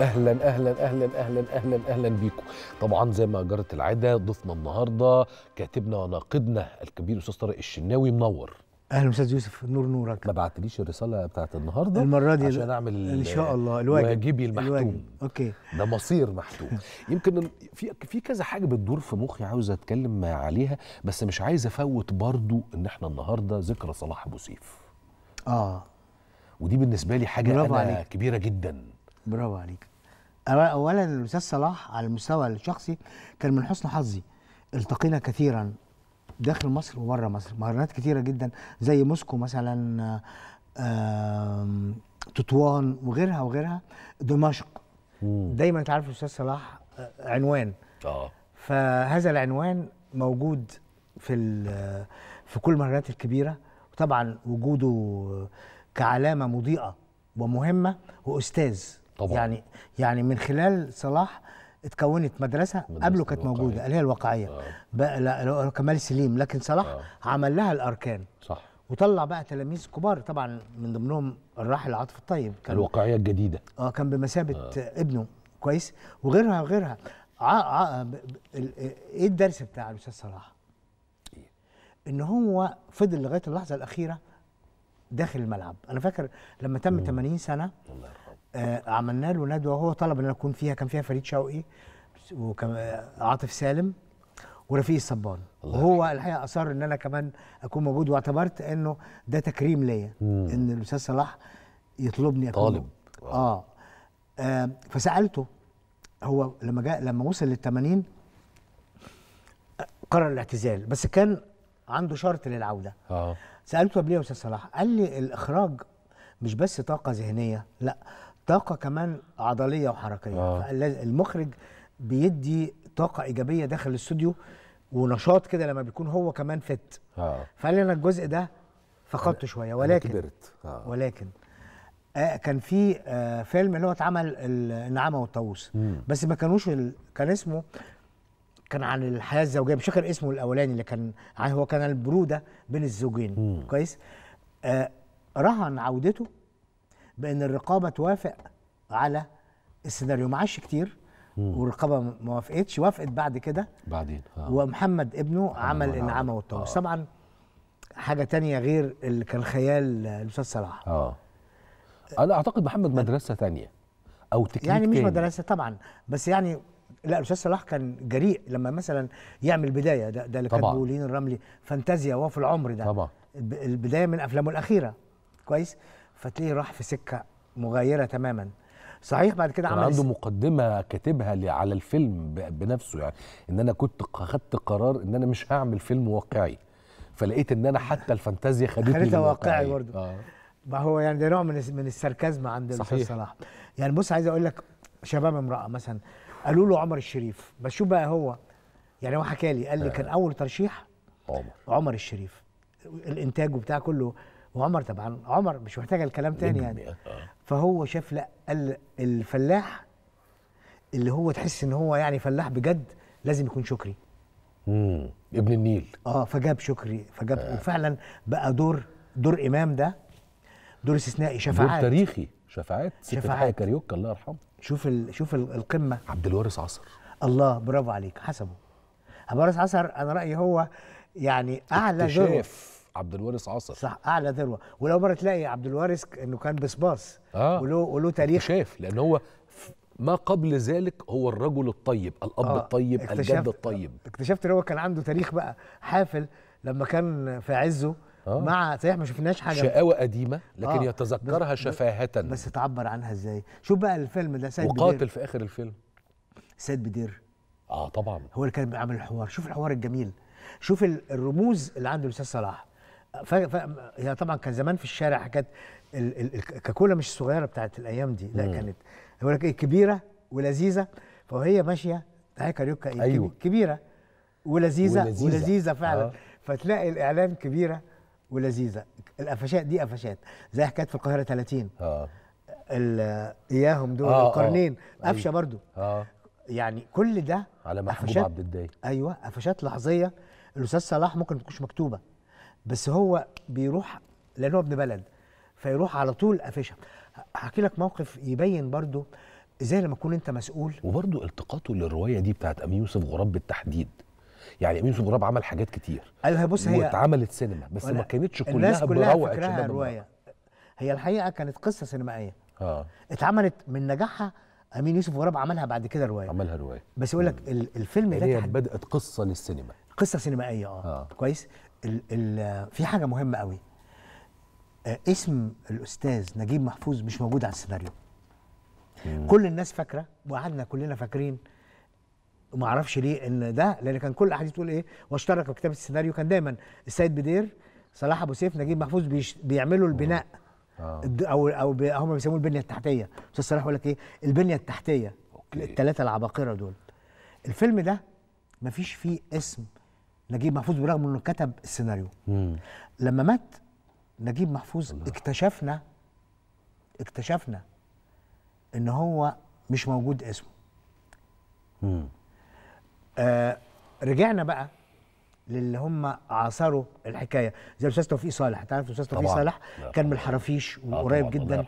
اهلا اهلا اهلا اهلا اهلا اهلا بيكم طبعا زي ما جرت العاده ضيفنا النهارده كاتبنا وناقدنا الكبير استاذ طارق الشناوي منور اهلا استاذ يوسف نور نورك ما بعتليش الرساله بتاعت النهارده المره دي عشان اعمل ان شاء الله الواجب واجبي المحتوم الواجب. اوكي ده مصير محتوم يمكن في في كذا حاجه بتدور في مخي عاوز اتكلم عليها بس مش عايز افوت برضو ان احنا النهارده ذكرى صلاح ابو سيف اه ودي بالنسبه لي حاجه انا عليك. كبيره جدا برافو عليك اولا الاستاذ صلاح على المستوى الشخصي كان من حسن حظي التقينا كثيرا داخل مصر وبره مصر مهرجانات كثيره جدا زي موسكو مثلا تطوان وغيرها وغيرها دمشق مم. دايما انت عارف الاستاذ صلاح آه، عنوان اه فهذا العنوان موجود في في كل المهرجانات الكبيره وطبعا وجوده كعلامه مضيئه ومهمه واستاذ طبعا يعني يعني من خلال صلاح اتكونت مدرسه, مدرسة قبله كانت موجوده اللي هي الواقعيه آه. بقى لا كمال سليم لكن صلاح آه. عمل لها الاركان صح وطلع بقى تلاميذ كبار طبعا من ضمنهم الراحل عاطف الطيب كان الواقعيه الجديده اه كان بمثابه آه. ابنه كويس وغيرها وغيرها ايه الدرس بتاع الاستاذ صلاح؟ إيه؟ ان هو فضل لغايه اللحظه الاخيره داخل الملعب انا فاكر لما تم 80 سنه الله آه عملنا له ندوه وهو طلب ان انا اكون فيها كان فيها فريد شوقي وكان آه، عاطف سالم ورفيق الصبان وهو الحقيقه اصر ان انا كمان اكون موجود واعتبرت انه ده تكريم ليا ان الاستاذ صلاح يطلبني اكون طالب آه. اه فسالته هو لما جاء لما وصل لل 80 قرر الاعتزال بس كان عنده شرط للعوده اه سالته قبل يا استاذ صلاح قال لي الاخراج مش بس طاقه ذهنيه لا طاقه كمان عضليه وحركيه آه. المخرج بيدي طاقه ايجابيه داخل الاستوديو ونشاط كده لما بيكون هو كمان فت آه. فقال انا الجزء ده فقدته شويه ولكن كبرت آه. ولكن آه كان في آه فيلم اللي هو اتعمل النعامه والطاووس بس ما كانوش ال... كان اسمه كان عن الحياه الزوجيه مش فاكر اسمه الاولاني اللي كان هو كان البروده بين الزوجين مم. كويس آه رهن عودته بان الرقابه توافق على السيناريو ما عاش كتير والرقابه ما وافقتش وافقت بعد كده بعدين آه. ومحمد ابنه آه. عمل النعامه والطاووس آه. طبعا حاجه تانية غير اللي كان خيال الاستاذ صلاح اه انا اعتقد محمد مدرسه تانية او تكنيك يعني مش مدرسه طبعا بس يعني لا الاستاذ صلاح كان جريء لما مثلا يعمل بدايه ده, ده اللي كاتبه لين الرملي فانتازيا وهو في العمر ده طبعا البدايه من افلامه الاخيره كويس فتلاقيه راح في سكه مغايره تماما صحيح بعد كده عمل عنده مقدمه كاتبها على الفيلم بنفسه يعني ان انا كنت خدت قرار ان انا مش هعمل فيلم واقعي فلقيت ان انا حتى الفانتازيا خدتني خدتها واقعي برضه آه. ما هو يعني ده نوع من من السركازم عند الاستاذ صلاح يعني بص عايز اقول لك شباب امراه مثلا قالوا له عمر الشريف بس شو بقى هو يعني هو حكى لي قال لي آه. كان اول ترشيح عمر عمر الشريف الانتاج وبتاع كله وعمر طبعا عمر مش محتاج الكلام تاني يعني آه. فهو شاف لا الفلاح اللي هو تحس ان هو يعني فلاح بجد لازم يكون شكري امم ابن النيل اه فجاب شكري فجاب آه. وفعلا بقى دور دور امام ده دور استثنائي شفاعات دور تاريخي شفاعات شفاعات كاريوكا الله يرحمه شوف ال شوف القمه عبد الوارث عصر الله برافو عليك حسبه عبد الوارث عصر انا رايي هو يعني اعلى اكتشاف عبد الوارث عاصر صح اعلى ذروه ولو مره تلاقي عبد الوارث انه كان بصباص آه. وله وله تاريخ شاف لان هو ما قبل ذلك هو الرجل الطيب الاب آه. الطيب الجد الطيب اكتشفت ان هو كان عنده تاريخ بقى حافل لما كان في عزه آه. مع صحيح ما شفناش حاجه شقاوه قديمه لكن آه. يتذكرها شفاهه بس تعبر عنها ازاي شوف بقى الفيلم ده سيد وقاتل بدير. في اخر الفيلم سيد بدير اه طبعا هو اللي كان بيعمل الحوار شوف الحوار الجميل شوف الرموز اللي عنده الاستاذ صلاح ف... ف... هي طبعا كان زمان في الشارع حاجات ال... ال... الكاكولا مش صغيره بتاعت الايام دي لا مم. كانت يقول لك ايه كبيره ولذيذه فهي ماشيه هي كاريوكا ايه أيوه. كبيره ولذيذه ولذيذه, ولذيذة فعلا آه. فتلاقي الاعلان كبيره ولذيذه القفشات دي قفشات زي حكايه في القاهره 30 اه اياهم دول آه, آه. القرنين أيوه. قفشه آه. برضو اه يعني كل ده على محبوب عبد الداي ايوه قفشات لحظيه الاستاذ صلاح ممكن ما تكونش مكتوبه بس هو بيروح لان هو ابن بلد فيروح على طول قافشها هحكي لك موقف يبين برضو ازاي لما تكون انت مسؤول وبرضو التقاطه للروايه دي بتاعت امين يوسف غراب بالتحديد يعني امين يوسف غراب عمل حاجات كتير قالها بص هي واتعملت سينما بس ما كانتش كلها الناس كلها بروعه شباب الروايه هي الحقيقه كانت قصه سينمائيه اه اتعملت من نجاحها امين يوسف غراب عملها بعد كده روايه عملها روايه بس يقول لك الفيلم ده يعني بدات قصه للسينما قصه سينمائيه اه, آه. كويس ال ال في حاجه مهمه قوي آه، اسم الاستاذ نجيب محفوظ مش موجود على السيناريو كل الناس فاكره وقعدنا كلنا فاكرين ما اعرفش ليه ان ده لان كان كل احد تقول ايه واشترك في كتابه السيناريو كان دايما السيد بدير صلاح ابو سيف نجيب محفوظ بيش بيعملوا البناء آه. او او هم بيسموه البنيه التحتيه استاذ صلاح يقول لك ايه البنيه التحتيه الثلاثه العباقره دول الفيلم ده مفيش فيه اسم نجيب محفوظ برغم انه كتب السيناريو مم. لما مات نجيب محفوظ الله. اكتشفنا اكتشفنا ان هو مش موجود اسمه آه رجعنا بقى للي هم عاصروا الحكايه زي الاستاذ توفيق صالح تعرف الاستاذ توفيق صالح كان من الحرافيش آه، وقريب جدا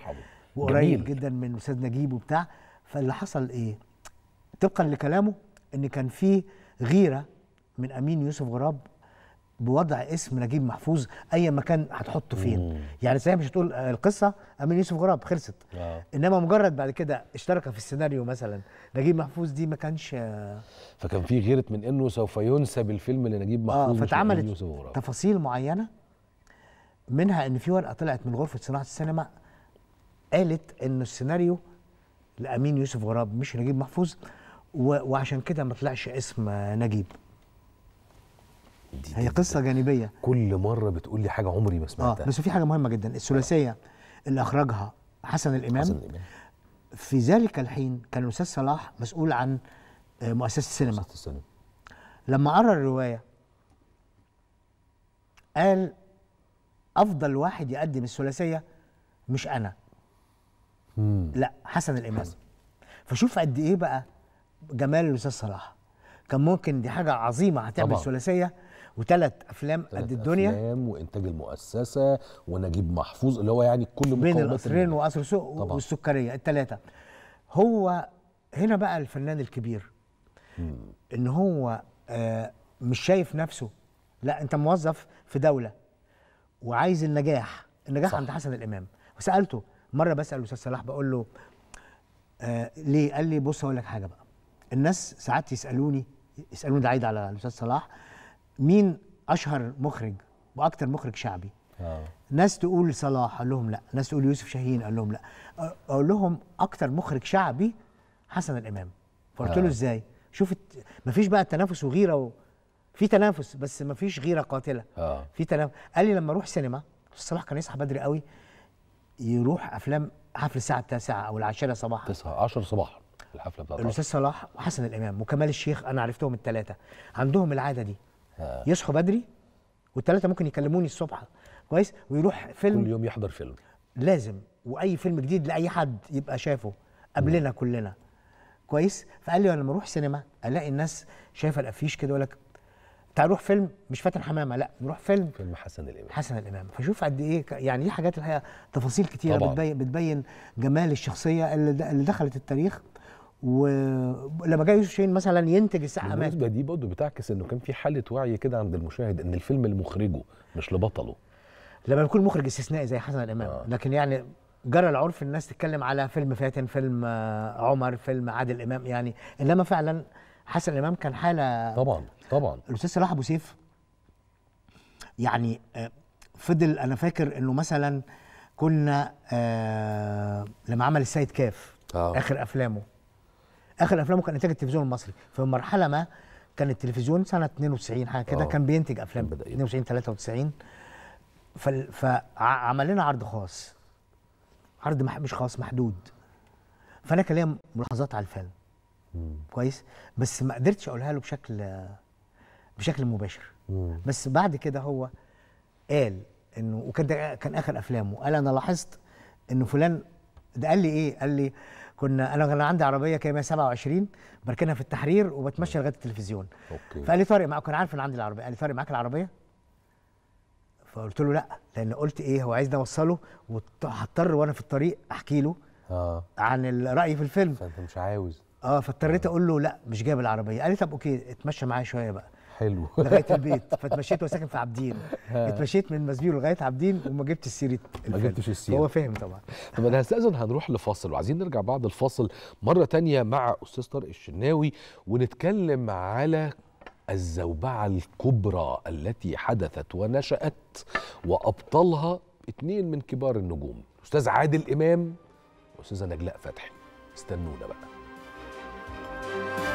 وقريب جدا من الاستاذ نجيب وبتاع فاللي حصل ايه طبقا لكلامه ان كان في غيره من امين يوسف غراب بوضع اسم نجيب محفوظ اي مكان هتحطه فين مم. يعني صحيح مش هتقول آه، القصه امين يوسف غراب خلصت آه. انما مجرد بعد كده اشترك في السيناريو مثلا نجيب محفوظ دي ما كانش آه، فكان في غيره من انه سوف ينسب الفيلم لنجيب آه، محفوظ اه غراب. تفاصيل معينه منها ان في ورقه طلعت من غرفه صناعه السينما قالت ان السيناريو لامين يوسف غراب مش نجيب محفوظ وعشان كده ما طلعش اسم نجيب دي هي قصه جانبيه كل مره بتقول لي حاجه عمري ما سمعتها آه بس في حاجه مهمه جدا الثلاثيه اللي اخرجها حسن الامام حسن الامام في ذلك الحين كان الاستاذ صلاح مسؤول عن آه، مؤسسه السينما مؤسسه السينما لما قرا الروايه قال افضل واحد يقدم الثلاثيه مش انا مم. لا حسن الامام حسن. فشوف قد ايه بقى جمال الاستاذ صلاح كان ممكن دي حاجه عظيمه هتعمل ثلاثيه وثلاث افلام قد الدنيا افلام وانتاج المؤسسه ونجيب محفوظ اللي هو يعني كل بين القصرين وقصر سوق والسكريه الثلاثه هو هنا بقى الفنان الكبير مم. ان هو آه، مش شايف نفسه لا انت موظف في دوله وعايز النجاح النجاح صح. عند حسن الامام وسالته مره بسال الاستاذ صلاح بقول له آه ليه قال لي بص اقول لك حاجه بقى الناس ساعات يسالوني يسالوني ده عايد على الاستاذ صلاح مين اشهر مخرج واكثر مخرج شعبي آه. ناس تقول صلاح قال لهم لا ناس تقول يوسف شاهين قال لهم لا اقول لهم اكثر مخرج شعبي حسن الامام فقلت له آه. ازاي شوف مفيش بقى تنافس وغيره و... في تنافس بس مفيش غيره قاتله آه. في تنافس قال لي لما اروح سينما صلاح كان يصحى بدري قوي يروح افلام حفل الساعه 9 او العاشره صباحا 9 10 صباحا الحفله بتاعت الاستاذ صلاح وحسن الامام وكمال الشيخ انا عرفتهم الثلاثه عندهم العاده دي آه. يصحوا بدري والثلاثه ممكن يكلموني الصبح كويس ويروح فيلم كل يوم يحضر فيلم لازم واي فيلم جديد لاي حد يبقى شافه قبلنا كلنا كويس فقال لي انا لما اروح سينما الاقي الناس شايفه الافيش كده يقول لك تعال نروح فيلم مش فاتن حمامه لا نروح فيلم فيلم حسن الامام حسن الامام فشوف قد ايه يعني دي حاجات الحقيقه تفاصيل كتيره طبعا. بتبين بتبين جمال الشخصيه اللي دخلت التاريخ ولما جاي يوسف شاهين مثلا ينتج الساعه مات دي برضه بتعكس انه كان في حاله وعي كده عند المشاهد ان الفيلم لمخرجه مش لبطله لما بيكون مخرج استثنائي زي حسن امام آه. لكن يعني جرى العرف الناس تتكلم على فيلم فاتن فيلم آه، عمر فيلم عادل امام يعني انما فعلا حسن امام كان حاله طبعا طبعا الاستاذ صلاح ابو سيف يعني آه، فضل انا فاكر انه مثلا كنا آه، لما عمل السيد كاف آه. اخر افلامه اخر افلامه كان انتاج التلفزيون المصري في مرحله ما كان التلفزيون سنه 92 حاجه كده آه. كان بينتج افلام 92 93 فعمل لنا عرض خاص عرض مش خاص محدود فانا كان ليا ملاحظات على الفيلم مم. كويس بس ما قدرتش اقولها له بشكل بشكل مباشر مم. بس بعد كده هو قال انه وكان كان اخر افلامه قال انا لاحظت انه فلان ده قال لي ايه قال لي كنا انا كان عندي عربيه كيما 27 بركنها في التحرير وبتمشى لغايه التلفزيون أوكي. فقال لي طارق معاك كان عارف ان عندي العربيه قال لي طارق معاك العربيه فقلت له لا لان قلت ايه هو عايزني اوصله وهضطر وانا في الطريق احكي له آه. عن الراي في الفيلم فانت مش عاوز اه فاضطريت آه. اقول له لا مش جايب العربيه قال لي طب اوكي اتمشى معايا شويه بقى حلو لغايه البيت فتمشيت وساكن في عابدين اتمشيت من مسبيرو لغايه عابدين وما جبتش السيره ما جبتش السيره هو فاهم طبعا طب انا هستاذن هنروح لفاصل وعايزين نرجع بعد الفاصل مره تانية مع استاذ طارق الشناوي ونتكلم على الزوبعه الكبرى التي حدثت ونشات وابطلها اثنين من كبار النجوم استاذ عادل امام واستاذه نجلاء فتحي استنونا بقى